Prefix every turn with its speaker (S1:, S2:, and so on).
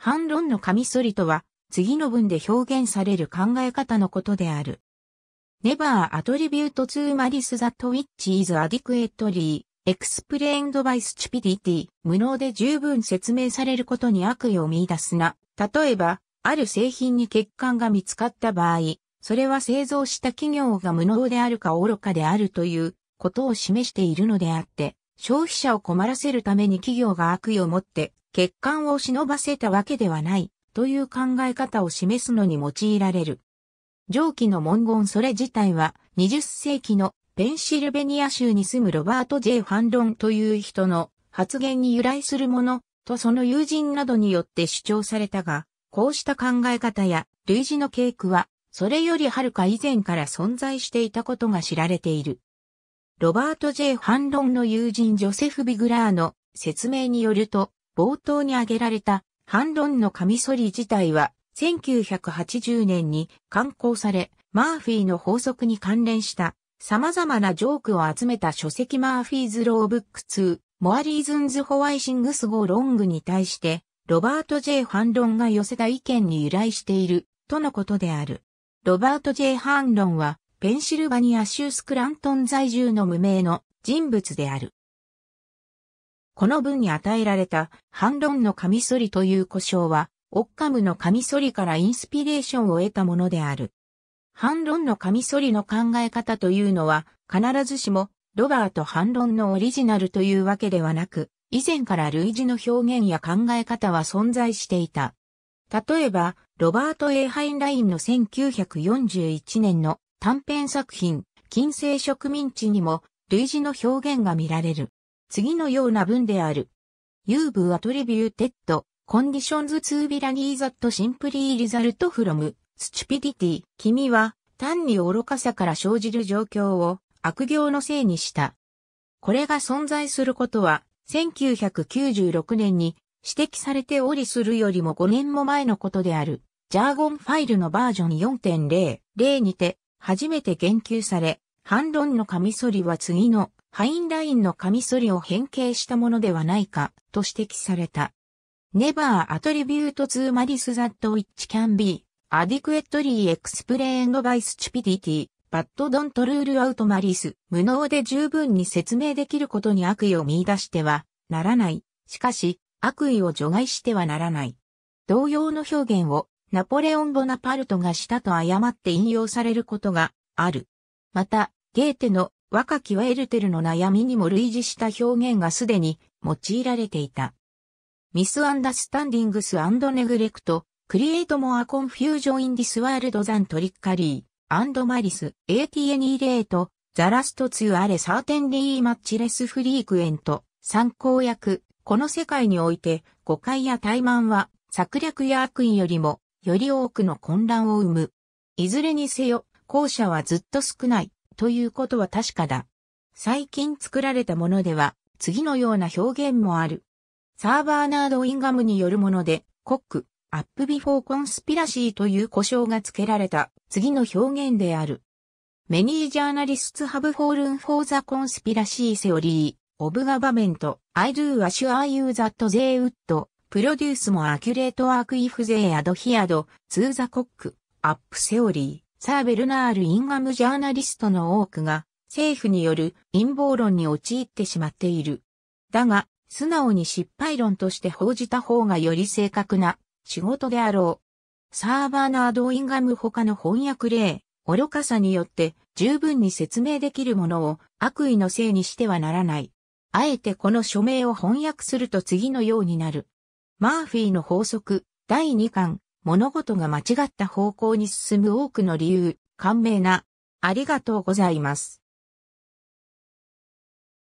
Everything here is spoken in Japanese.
S1: 反論のカミソリとは、次の文で表現される考え方のことである。Never attribute to malice that which is adequately explained by stupidity 無能で十分説明されることに悪意を見出すな。例えば、ある製品に欠陥が見つかった場合、それは製造した企業が無能であるか愚かであるということを示しているのであって、消費者を困らせるために企業が悪意を持って欠陥を忍ばせたわけではないという考え方を示すのに用いられる。上記の文言それ自体は20世紀のペンシルベニア州に住むロバート・ J・ ファンロンという人の発言に由来するものとその友人などによって主張されたが、こうした考え方や類似の傾向はそれよりはるか以前から存在していたことが知られている。ロバート・ J・ ファンロンの友人ジョセフ・ビグラーの説明によると、冒頭に挙げられた反論のカミソリ自体は1980年に刊行され、マーフィーの法則に関連した様々なジョークを集めた書籍マーフィーズ・ロー・ブック2、モアリーズンズ・ホワイシングス・ゴ・ロングに対して、ロバート・ J・ ハンロンが寄せた意見に由来している、とのことである。ロバート・ J・ ハンロンは、ペンシルバニア州スクラントン在住の無名の人物である。この文に与えられた、反論のカミソリという呼称は、オッカムのカミソリからインスピレーションを得たものである。反論のカミソリの考え方というのは、必ずしも、ロバート反論のオリジナルというわけではなく、以前から類似の表現や考え方は存在していた。例えば、ロバート・エーハインラインの1941年の短編作品、近世植民地にも類似の表現が見られる。次のような文である。You've attributed conditions to be l e a k y that simply result from stupidity. 君は単に愚かさから生じる状況を悪行のせいにした。これが存在することは1996年に指摘されておりするよりも5年も前のことである。ジャーゴンファイルのバージョン4.0、例にて初めて言及され、反論のカミソリは次のハインラインのカミソリを変形したものではないかと指摘された。Never attribute to malice that which can be adequately explained by stupidity, but don't rule out malice. 無能で十分に説明できることに悪意を見出してはならない。しかし、悪意を除外してはならない。同様の表現をナポレオン・ボナパルトがしたと誤って引用されることがある。また、ゲーテの若きはエルテルの悩みにも類似した表現がすでに用いられていた。ミスアンダスタンディングスネグレクト、クリエイトモアコンフュージョンインディスワールドザントリッカリー、アンドマリス、ATN レート、ザラストツー・アレサーテンリーマッチレスフリークエント、参考役、この世界において、誤解や怠慢は、策略や悪意よりも、より多くの混乱を生む。いずれにせよ、後者はずっと少ない。ということは確かだ。最近作られたものでは、次のような表現もある。サーバーナード・ィンガムによるもので、コック、アップ・ビフォー・コンスピラシーという呼称が付けられた、次の表現である。メニージャーナリストハブ・フォールン・フォー・ザ・コンスピラシー・セオリー、オブ・ガバメント、アイ・ドゥ・アシュ・アイ・ユー・ザ・ット・ゼー・ウッド、プロデュースもアキュレート・アーク・イフ・ゼー・アド・ヒアド、ツー・ザ・コック、アップ・セオリー。サー・ベルナール・インガムジャーナリストの多くが、政府による陰謀論に陥ってしまっている。だが、素直に失敗論として報じた方がより正確な仕事であろう。サー・バーナード・インガム他の翻訳例、愚かさによって十分に説明できるものを悪意のせいにしてはならない。あえてこの署名を翻訳すると次のようになる。マーフィーの法則、第2巻、物事が間違った方向に進む多くの理由、感銘な。ありがとうございます。